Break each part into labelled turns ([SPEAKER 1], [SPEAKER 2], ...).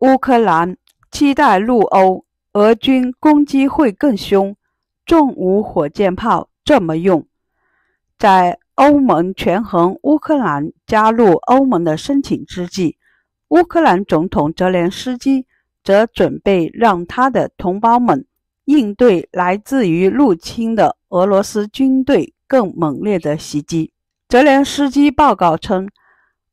[SPEAKER 1] 乌克兰期待入欧，俄军攻击会更凶。重武火箭炮这么用？在欧盟权衡乌克兰加入欧盟的申请之际，乌克兰总统泽连斯基则准备让他的同胞们应对来自于入侵的俄罗斯军队更猛烈的袭击。泽连斯基报告称，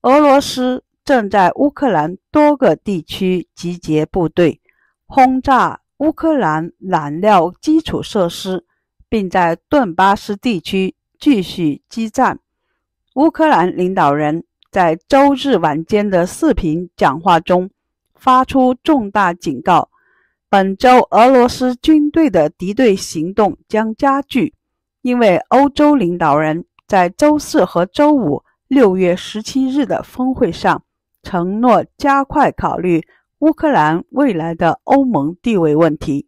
[SPEAKER 1] 俄罗斯。正在乌克兰多个地区集结部队，轰炸乌克兰燃料基础设施，并在顿巴斯地区继续激战。乌克兰领导人在周日晚间的视频讲话中发出重大警告：，本周俄罗斯军队的敌对行动将加剧，因为欧洲领导人在周四和周五（六月十七日）的峰会上。承诺加快考虑乌克兰未来的欧盟地位问题。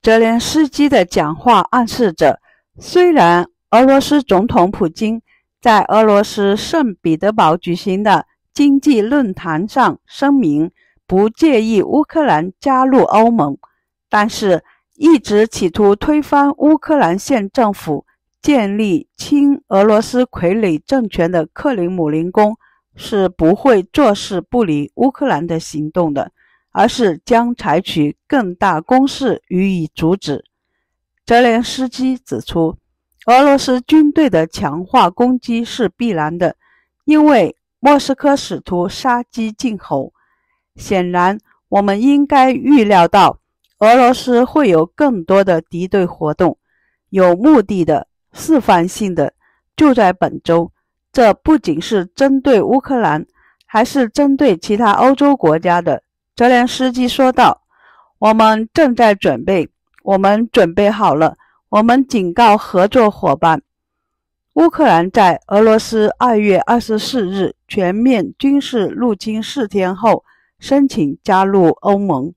[SPEAKER 1] 泽连斯基的讲话暗示着，虽然俄罗斯总统普京在俄罗斯圣彼得堡举行的经济论坛上声明不介意乌克兰加入欧盟，但是，一直企图推翻乌克兰现政府、建立亲俄罗斯傀儡政权的克里姆林宫。是不会坐视不理乌克兰的行动的，而是将采取更大攻势予以阻止。泽连斯基指出，俄罗斯军队的强化攻击是必然的，因为莫斯科试图杀鸡儆猴。显然，我们应该预料到俄罗斯会有更多的敌对活动，有目的的、示范性的，就在本周。这不仅是针对乌克兰，还是针对其他欧洲国家的。泽连斯基说道：“我们正在准备，我们准备好了。我们警告合作伙伴，乌克兰在俄罗斯二月二十四日全面军事入侵四天后申请加入欧盟。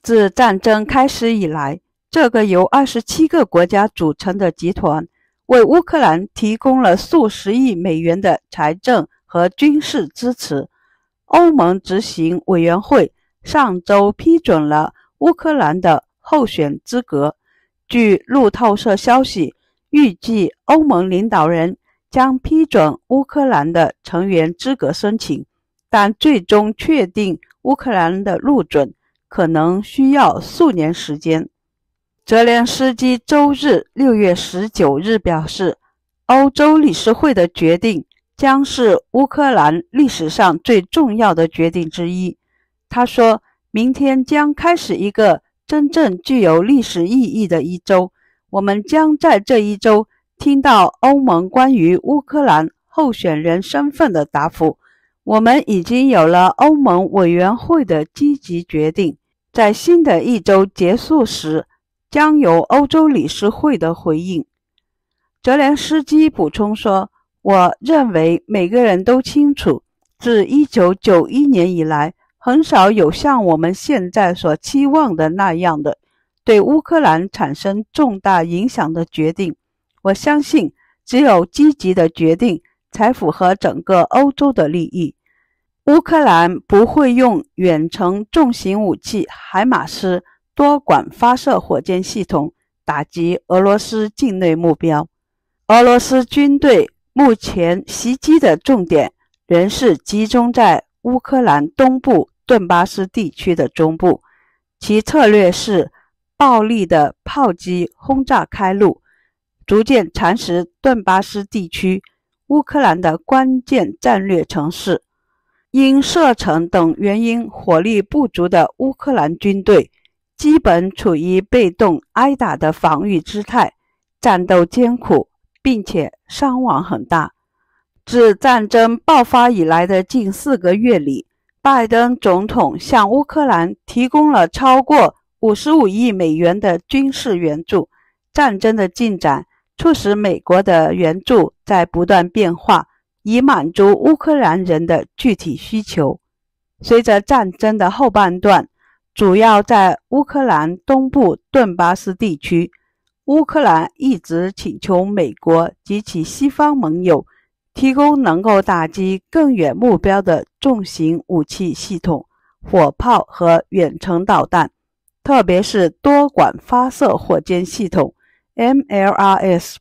[SPEAKER 1] 自战争开始以来，这个由二十七个国家组成的集团。”为乌克兰提供了数十亿美元的财政和军事支持。欧盟执行委员会上周批准了乌克兰的候选资格。据路透社消息，预计欧盟领导人将批准乌克兰的成员资格申请，但最终确定乌克兰的入准可能需要数年时间。泽连斯基周日（六月十九日）表示，欧洲理事会的决定将是乌克兰历史上最重要的决定之一。他说明天将开始一个真正具有历史意义的一周。我们将在这一周听到欧盟关于乌克兰候选人身份的答复。我们已经有了欧盟委员会的积极决定。在新的一周结束时，将由欧洲理事会的回应。泽连斯基补充说：“我认为每个人都清楚，自1991年以来，很少有像我们现在所期望的那样的对乌克兰产生重大影响的决定。我相信，只有积极的决定才符合整个欧洲的利益。乌克兰不会用远程重型武器海马斯。”多管发射火箭系统打击俄罗斯境内目标。俄罗斯军队目前袭击的重点仍是集中在乌克兰东部顿巴斯地区的中部，其策略是暴力的炮击、轰炸开路，逐渐蚕食顿巴斯地区乌克兰的关键战略城市。因射程等原因，火力不足的乌克兰军队。基本处于被动挨打的防御姿态，战斗艰苦，并且伤亡很大。自战争爆发以来的近四个月里，拜登总统向乌克兰提供了超过五十五亿美元的军事援助。战争的进展促使美国的援助在不断变化，以满足乌克兰人的具体需求。随着战争的后半段，主要在乌克兰东部顿巴斯地区，乌克兰一直请求美国及其西方盟友提供能够打击更远目标的重型武器系统、火炮和远程导弹，特别是多管发射火箭系统 （MLRS）。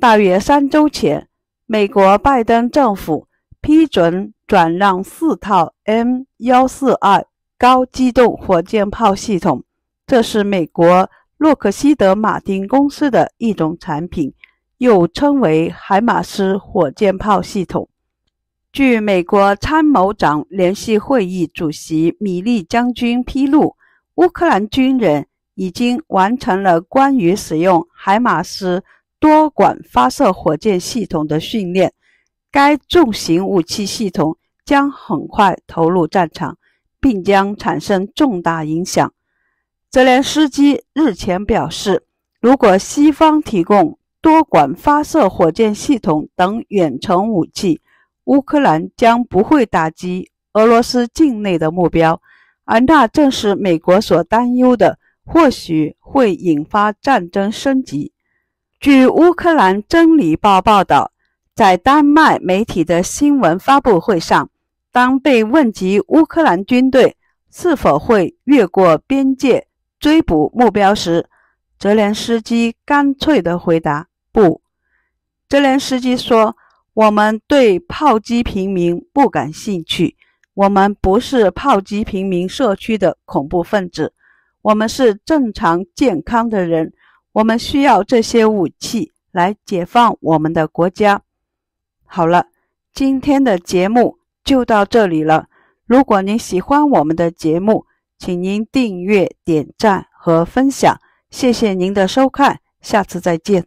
[SPEAKER 1] 大约三周前，美国拜登政府批准转让四套 M 幺四二。高机动火箭炮系统，这是美国洛克希德·马丁公司的一种产品，又称为海马斯火箭炮系统。据美国参谋长联席会议主席米利将军披露，乌克兰军人已经完成了关于使用海马斯多管发射火箭系统的训练，该重型武器系统将很快投入战场。并将产生重大影响。泽连斯基日前表示，如果西方提供多管发射火箭系统等远程武器，乌克兰将不会打击俄罗斯境内的目标，而那正是美国所担忧的，或许会引发战争升级。据乌克兰真理报报道，在丹麦媒体的新闻发布会上，当被问及乌克兰军队是否会越过边界追捕目标时，泽连斯基干脆地回答：“不。”泽连斯基说：“我们对炮击平民不感兴趣。我们不是炮击平民社区的恐怖分子，我们是正常健康的人。我们需要这些武器来解放我们的国家。”好了，今天的节目。就到这里了。如果您喜欢我们的节目，请您订阅、点赞和分享。谢谢您的收看，下次再见。